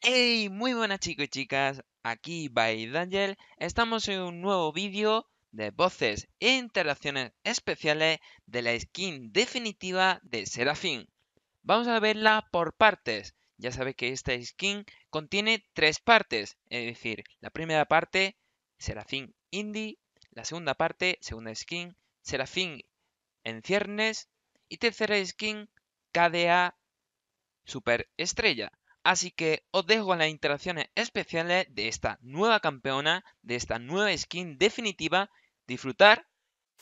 Hey, muy buenas chicos y chicas, aquí by Daniel. Estamos en un nuevo vídeo de voces e interacciones especiales de la skin definitiva de Serafín. Vamos a verla por partes. Ya sabéis que esta skin contiene tres partes, es decir, la primera parte, Serafín Indie, la segunda parte, segunda skin, Serafín en ciernes y tercera skin KDA Superestrella. Así que os dejo las interacciones especiales de esta nueva campeona, de esta nueva skin definitiva. Disfrutar,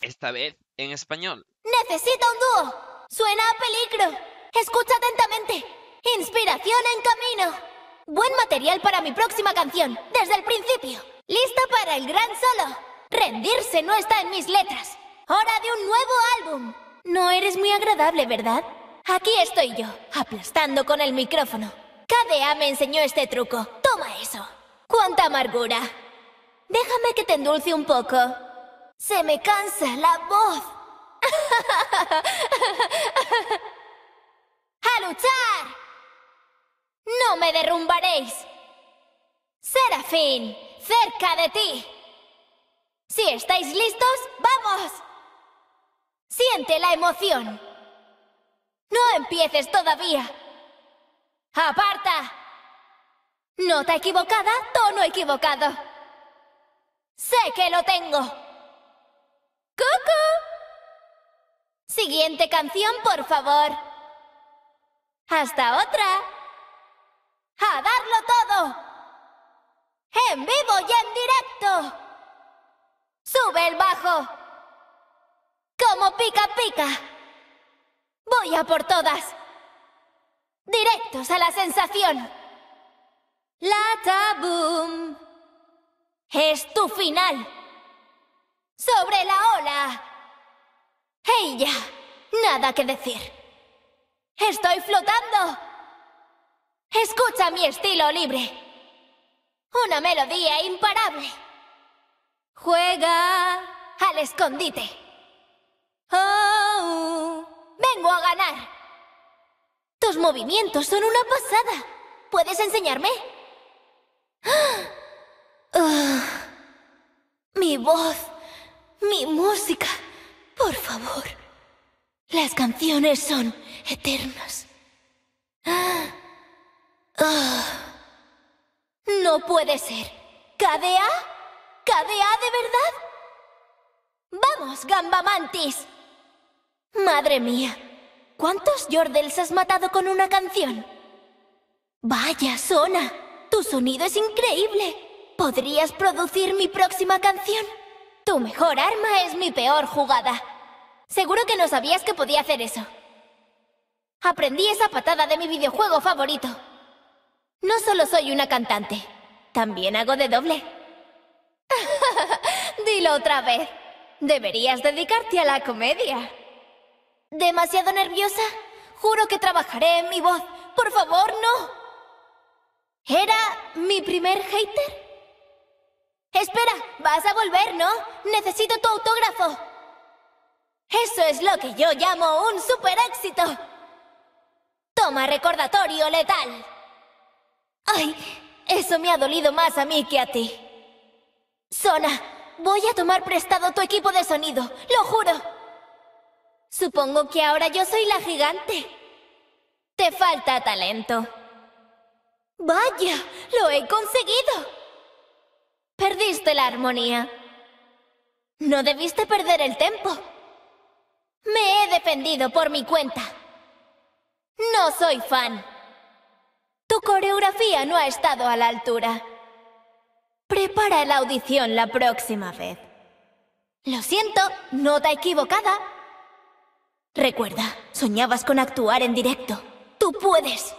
esta vez en español. Necesita un dúo. Suena a peligro. Escucha atentamente. Inspiración en camino. Buen material para mi próxima canción, desde el principio. Lista para el gran solo. Rendirse no está en mis letras. ¡Hora de un nuevo álbum! No eres muy agradable, ¿verdad? Aquí estoy yo, aplastando con el micrófono. KDA me enseñó este truco. Toma eso. ¡Cuánta amargura! Déjame que te endulce un poco. Se me cansa la voz. ¡A luchar! ¡No me derrumbaréis! Serafín, cerca de ti. Si estáis listos, ¡vamos! Siente la emoción. No empieces todavía. Aparta. Nota equivocada, tono equivocado. Sé que lo tengo. ¡Cucu! Siguiente canción, por favor. Hasta otra. A darlo todo. En vivo y en directo. Sube el bajo como pica pica. Voy a por todas. Directos a la sensación. La tabum! Es tu final. Sobre la ola. Ella. Nada que decir. Estoy flotando. Escucha mi estilo libre. Una melodía imparable. Juega al escondite. Oh, ¡Vengo a ganar! Tus movimientos son una pasada. ¿Puedes enseñarme? Oh, mi voz, mi música, por favor. Las canciones son eternas. Oh, no puede ser. ¿KDA? ¿KDA de verdad? ¡Vamos, Gambamantis! Madre mía, ¿cuántos Jordels has matado con una canción? Vaya, Sona, tu sonido es increíble. ¿Podrías producir mi próxima canción? Tu mejor arma es mi peor jugada. Seguro que no sabías que podía hacer eso. Aprendí esa patada de mi videojuego favorito. No solo soy una cantante, también hago de doble. Dilo otra vez. Deberías dedicarte a la comedia. Demasiado nerviosa. Juro que trabajaré en mi voz. Por favor, no. ¿Era mi primer hater? Espera, vas a volver, ¿no? Necesito tu autógrafo. Eso es lo que yo llamo un super éxito. Toma recordatorio letal. Ay, eso me ha dolido más a mí que a ti. Sona, voy a tomar prestado tu equipo de sonido, lo juro. Supongo que ahora yo soy la gigante. Te falta talento. Vaya, lo he conseguido. Perdiste la armonía. No debiste perder el tiempo. Me he defendido por mi cuenta. No soy fan. Tu coreografía no ha estado a la altura. Prepara la audición la próxima vez. Lo siento, nota equivocada. Recuerda, soñabas con actuar en directo. ¡Tú puedes!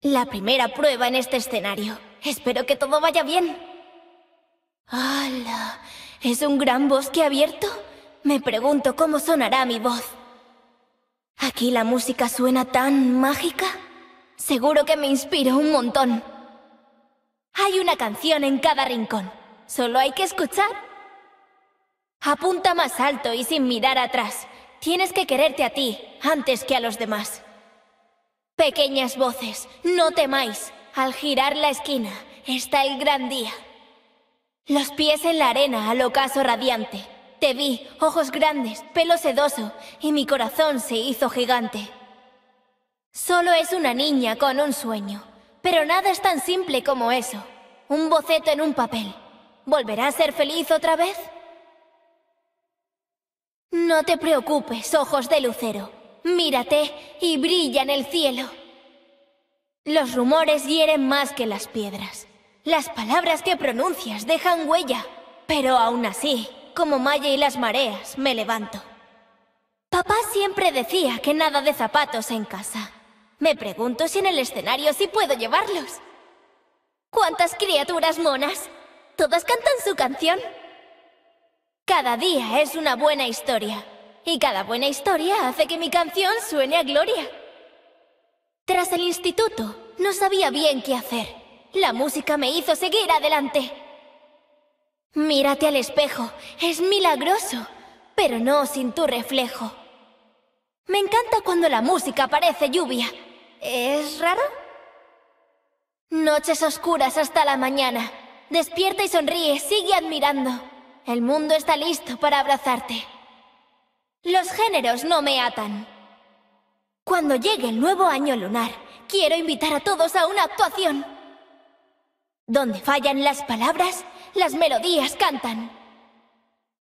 La primera prueba en este escenario. Espero que todo vaya bien. ¡Hala! ¿Es un gran bosque abierto? Me pregunto cómo sonará mi voz. Aquí la música suena tan mágica. Seguro que me inspira un montón. Hay una canción en cada rincón. Solo hay que escuchar. Apunta más alto y sin mirar atrás. Tienes que quererte a ti antes que a los demás. Pequeñas voces, no temáis. Al girar la esquina está el gran día. Los pies en la arena al ocaso radiante. Te vi, ojos grandes, pelo sedoso, y mi corazón se hizo gigante. Solo es una niña con un sueño, pero nada es tan simple como eso. Un boceto en un papel. ¿Volverá a ser feliz otra vez? No te preocupes, ojos de lucero. Mírate y brilla en el cielo. Los rumores hieren más que las piedras. Las palabras que pronuncias dejan huella. Pero aún así, como Maya y las mareas, me levanto. Papá siempre decía que nada de zapatos en casa. Me pregunto si en el escenario sí puedo llevarlos. ¿Cuántas criaturas monas? ¿Todas cantan su canción? Cada día es una buena historia. Y cada buena historia hace que mi canción suene a gloria. Tras el instituto, no sabía bien qué hacer. La música me hizo seguir adelante. Mírate al espejo, es milagroso, pero no sin tu reflejo. Me encanta cuando la música parece lluvia. ¿Es raro? Noches oscuras hasta la mañana. Despierta y sonríe, sigue admirando. El mundo está listo para abrazarte. Los géneros no me atan. Cuando llegue el nuevo año lunar, quiero invitar a todos a una actuación. Donde fallan las palabras, las melodías cantan.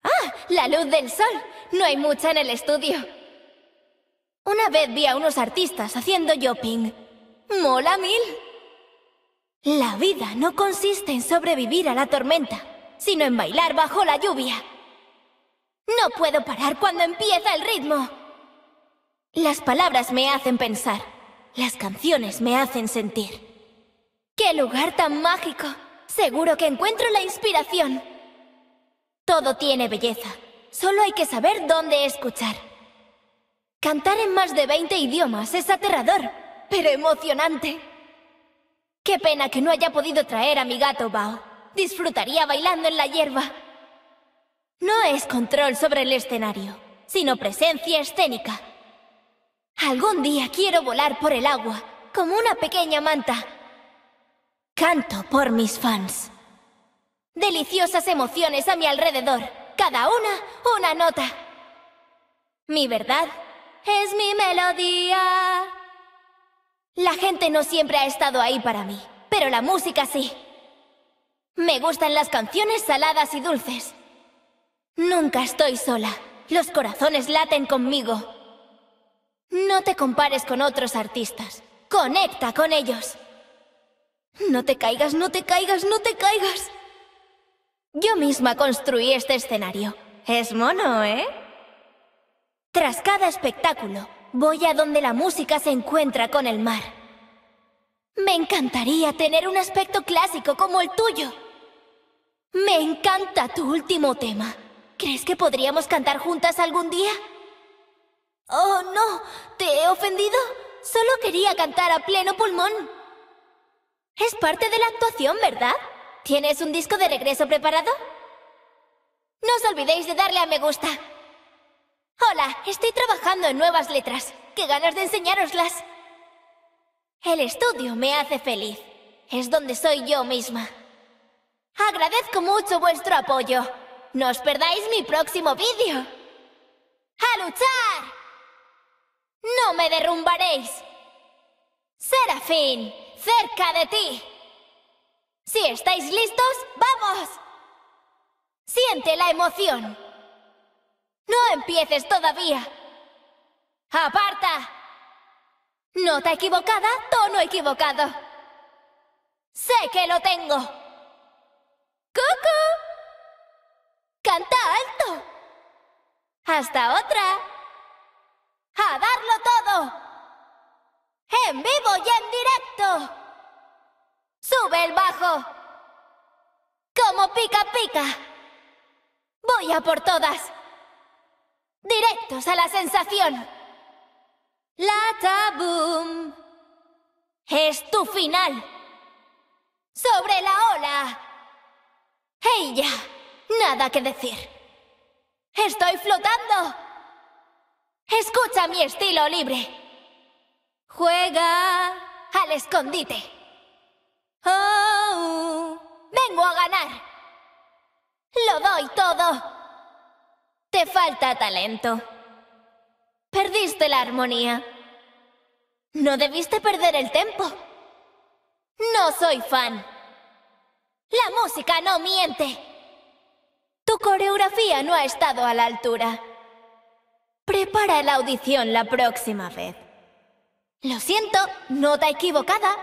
¡Ah! La luz del sol. No hay mucha en el estudio. Una vez vi a unos artistas haciendo yoping. ¡Mola mil! La vida no consiste en sobrevivir a la tormenta sino en bailar bajo la lluvia. No puedo parar cuando empieza el ritmo. Las palabras me hacen pensar, las canciones me hacen sentir. ¡Qué lugar tan mágico! Seguro que encuentro la inspiración. Todo tiene belleza, solo hay que saber dónde escuchar. Cantar en más de 20 idiomas es aterrador, pero emocionante. Qué pena que no haya podido traer a mi gato Bao disfrutaría bailando en la hierba. No es control sobre el escenario, sino presencia escénica. Algún día quiero volar por el agua, como una pequeña manta. Canto por mis fans. Deliciosas emociones a mi alrededor, cada una una nota. Mi verdad es mi melodía. La gente no siempre ha estado ahí para mí, pero la música sí. Me gustan las canciones saladas y dulces. Nunca estoy sola. Los corazones laten conmigo. No te compares con otros artistas. Conecta con ellos. No te caigas, no te caigas, no te caigas. Yo misma construí este escenario. Es mono, ¿eh? Tras cada espectáculo, voy a donde la música se encuentra con el mar. Me encantaría tener un aspecto clásico como el tuyo. Me encanta tu último tema. ¿Crees que podríamos cantar juntas algún día? Oh, no. ¿Te he ofendido? Solo quería cantar a pleno pulmón. Es parte de la actuación, ¿verdad? ¿Tienes un disco de regreso preparado? No os olvidéis de darle a me gusta. Hola, estoy trabajando en nuevas letras. ¡Qué ganas de enseñároslas! El estudio me hace feliz. Es donde soy yo misma. Agradezco mucho vuestro apoyo. No os perdáis mi próximo vídeo. ¡A luchar! ¡No me derrumbaréis! Serafín, cerca de ti. Si estáis listos, ¡vamos! Siente la emoción. No empieces todavía. ¡Aparta! Nota equivocada, tono equivocado. ¡Sé que lo tengo! Coco, ¡Canta alto! ¡Hasta otra! ¡A darlo todo! ¡En vivo y en directo! ¡Sube el bajo! ¡Como pica pica! ¡Voy a por todas! ¡Directos a la sensación! la boom! ¡Es tu final! ¡Sobre la ola! ¡Ey, ya! Nada que decir. ¡Estoy flotando! Escucha mi estilo libre. Juega al escondite. Oh, vengo a ganar. Lo doy todo. Te falta talento. Perdiste la armonía. No debiste perder el tiempo. No soy fan. La música no miente. Tu coreografía no ha estado a la altura. Prepara la audición la próxima vez. Lo siento, nota equivocada.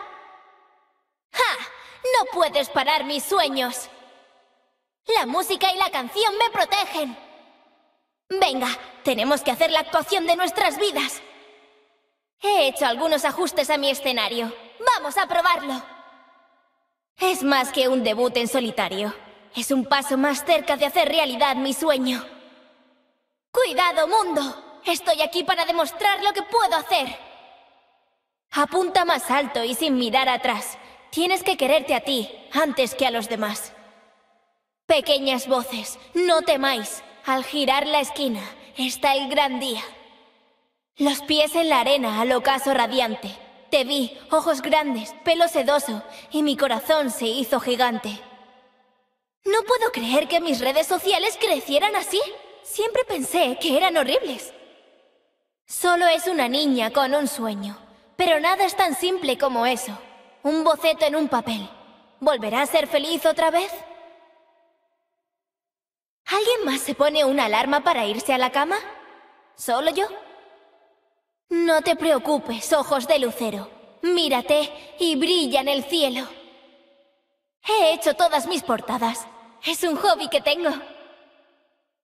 ¡Ja! No puedes parar mis sueños. La música y la canción me protegen. Venga, tenemos que hacer la actuación de nuestras vidas. He hecho algunos ajustes a mi escenario. Vamos a probarlo más que un debut en solitario. Es un paso más cerca de hacer realidad mi sueño. ¡Cuidado, mundo! Estoy aquí para demostrar lo que puedo hacer. Apunta más alto y sin mirar atrás. Tienes que quererte a ti antes que a los demás. Pequeñas voces, no temáis. Al girar la esquina está el gran día. Los pies en la arena al ocaso radiante. Te vi, ojos grandes, pelo sedoso, y mi corazón se hizo gigante. No puedo creer que mis redes sociales crecieran así. Siempre pensé que eran horribles. Solo es una niña con un sueño, pero nada es tan simple como eso. Un boceto en un papel. ¿Volverá a ser feliz otra vez? ¿Alguien más se pone una alarma para irse a la cama? ¿Solo yo? No te preocupes, ojos de lucero. Mírate y brilla en el cielo. He hecho todas mis portadas. Es un hobby que tengo.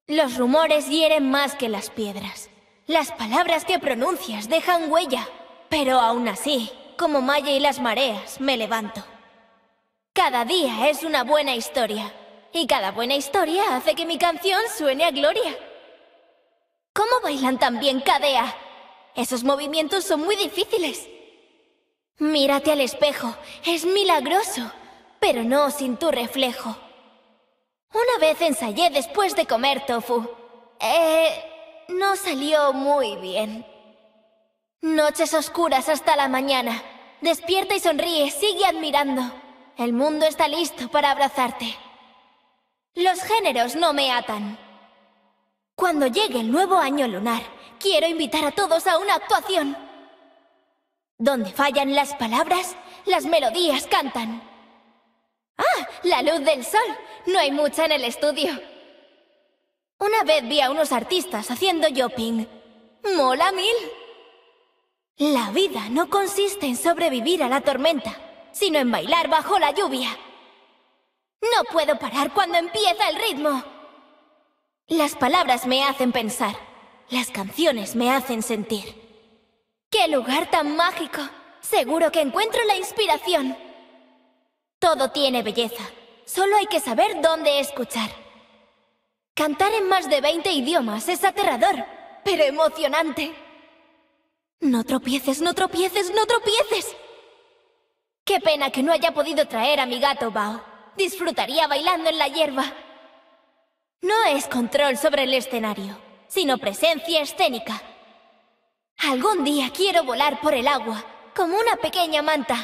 Los rumores hieren más que las piedras. Las palabras que pronuncias dejan huella. Pero aún así, como Maya y las mareas, me levanto. Cada día es una buena historia. Y cada buena historia hace que mi canción suene a gloria. ¿Cómo bailan tan bien, Cadea? Esos movimientos son muy difíciles. Mírate al espejo, es milagroso, pero no sin tu reflejo. Una vez ensayé después de comer tofu. Eh... no salió muy bien. Noches oscuras hasta la mañana. Despierta y sonríe, sigue admirando. El mundo está listo para abrazarte. Los géneros no me atan. Cuando llegue el nuevo año lunar, quiero invitar a todos a una actuación. Donde fallan las palabras, las melodías cantan. ¡Ah! La luz del sol. No hay mucha en el estudio. Una vez vi a unos artistas haciendo yoping. ¡Mola mil! La vida no consiste en sobrevivir a la tormenta, sino en bailar bajo la lluvia. No puedo parar cuando empieza el ritmo. Las palabras me hacen pensar. Las canciones me hacen sentir. ¡Qué lugar tan mágico! Seguro que encuentro la inspiración. Todo tiene belleza. Solo hay que saber dónde escuchar. Cantar en más de 20 idiomas es aterrador, pero emocionante. No tropieces, no tropieces, no tropieces. Qué pena que no haya podido traer a mi gato Bao. Disfrutaría bailando en la hierba. No es control sobre el escenario sino presencia escénica. Algún día quiero volar por el agua, como una pequeña manta.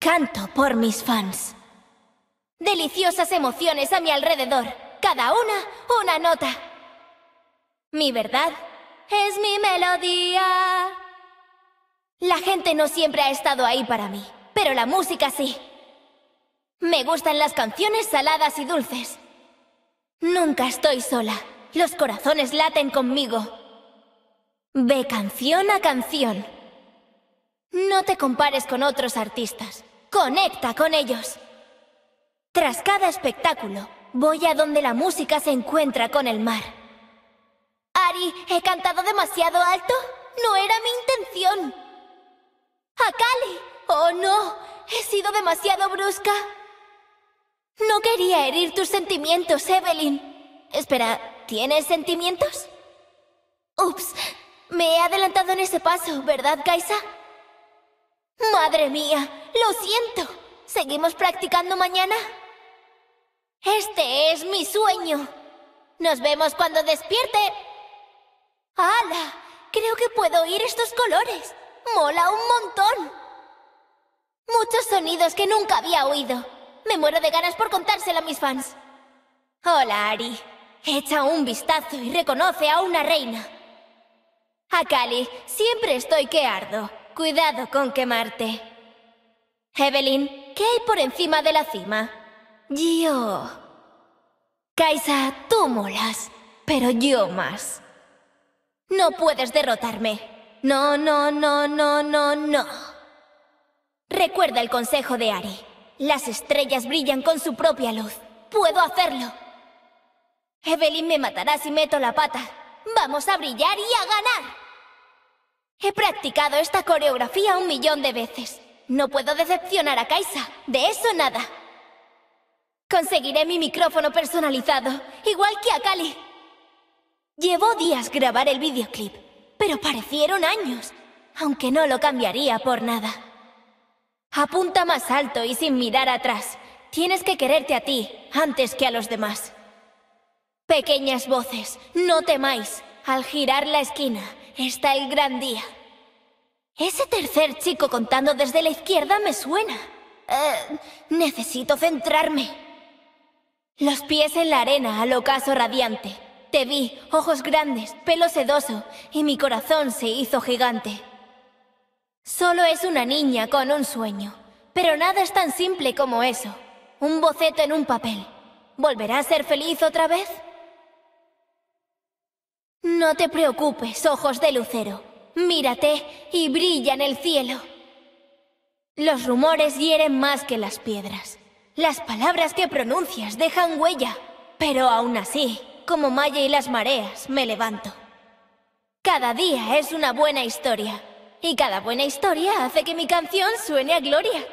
Canto por mis fans. Deliciosas emociones a mi alrededor, cada una una nota. Mi verdad es mi melodía. La gente no siempre ha estado ahí para mí, pero la música sí. Me gustan las canciones saladas y dulces. Nunca estoy sola. Los corazones laten conmigo. Ve canción a canción. No te compares con otros artistas. Conecta con ellos. Tras cada espectáculo, voy a donde la música se encuentra con el mar. Ari, ¿he cantado demasiado alto? No era mi intención. Akali, oh no, he sido demasiado brusca. No quería herir tus sentimientos, Evelyn. Espera, ¿Tienes sentimientos? Ups, me he adelantado en ese paso, ¿verdad, Kaisa? ¡Madre mía! ¡Lo siento! ¿Seguimos practicando mañana? ¡Este es mi sueño! ¡Nos vemos cuando despierte! ¡Hala! Creo que puedo oír estos colores. ¡Mola un montón! Muchos sonidos que nunca había oído. Me muero de ganas por contárselo a mis fans. Hola, Ari. Echa un vistazo y reconoce a una reina. Akali, siempre estoy que ardo. Cuidado con quemarte. Evelyn, ¿qué hay por encima de la cima? Yo... Kaisa, tú molas, pero yo más. No puedes derrotarme. No, no, no, no, no, no. Recuerda el consejo de Ari. Las estrellas brillan con su propia luz. Puedo hacerlo. Evelyn me matará si meto la pata. Vamos a brillar y a ganar. He practicado esta coreografía un millón de veces. No puedo decepcionar a Kaisa. De eso nada. Conseguiré mi micrófono personalizado, igual que a Kali. Llevó días grabar el videoclip, pero parecieron años, aunque no lo cambiaría por nada. Apunta más alto y sin mirar atrás. Tienes que quererte a ti antes que a los demás. Pequeñas voces, no temáis. Al girar la esquina está el gran día. Ese tercer chico contando desde la izquierda me suena. Eh, necesito centrarme. Los pies en la arena al ocaso radiante. Te vi, ojos grandes, pelo sedoso, y mi corazón se hizo gigante. Solo es una niña con un sueño, pero nada es tan simple como eso. Un boceto en un papel. ¿Volverá a ser feliz otra vez? No te preocupes, ojos de lucero. Mírate y brilla en el cielo. Los rumores hieren más que las piedras. Las palabras que pronuncias dejan huella. Pero aún así, como Maya y las mareas, me levanto. Cada día es una buena historia. Y cada buena historia hace que mi canción suene a gloria.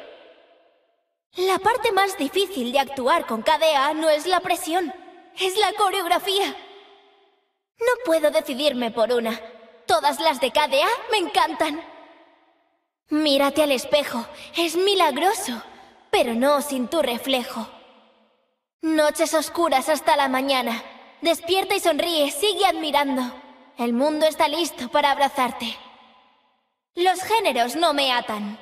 La parte más difícil de actuar con KDA no es la presión, es la coreografía. No puedo decidirme por una. Todas las de KDA me encantan. Mírate al espejo, es milagroso, pero no sin tu reflejo. Noches oscuras hasta la mañana. Despierta y sonríe, sigue admirando. El mundo está listo para abrazarte. Los géneros no me atan.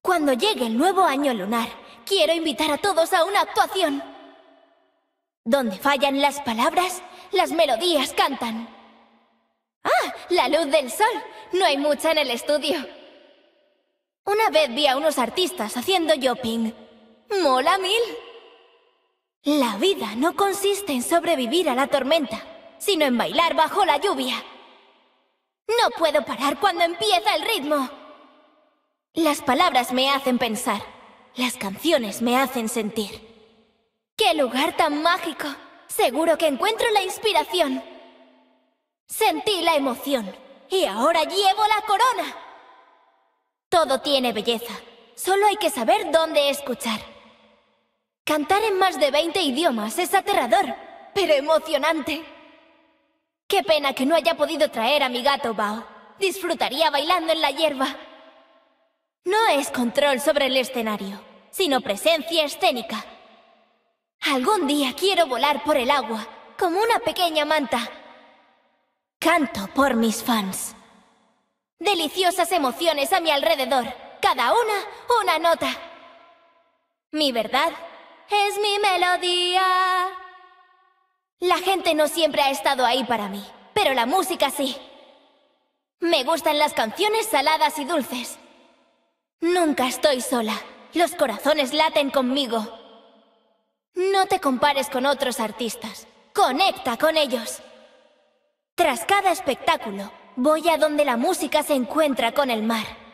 Cuando llegue el nuevo año lunar, quiero invitar a todos a una actuación. Donde fallan las palabras, las melodías cantan. ¡Ah! La luz del sol. No hay mucha en el estudio. Una vez vi a unos artistas haciendo yoping ¡Mola mil! La vida no consiste en sobrevivir a la tormenta, sino en bailar bajo la lluvia. No puedo parar cuando empieza el ritmo. Las palabras me hacen pensar. Las canciones me hacen sentir. ¡Qué lugar tan mágico! Seguro que encuentro la inspiración. Sentí la emoción y ahora llevo la corona. Todo tiene belleza. Solo hay que saber dónde escuchar. Cantar en más de 20 idiomas es aterrador, pero emocionante. Qué pena que no haya podido traer a mi gato Bao. Disfrutaría bailando en la hierba. No es control sobre el escenario, sino presencia escénica. Algún día quiero volar por el agua, como una pequeña manta. Canto por mis fans. Deliciosas emociones a mi alrededor, cada una una nota. Mi verdad es mi melodía. La gente no siempre ha estado ahí para mí, pero la música sí. Me gustan las canciones saladas y dulces. Nunca estoy sola. Los corazones laten conmigo. No te compares con otros artistas. Conecta con ellos. Tras cada espectáculo, voy a donde la música se encuentra con el mar.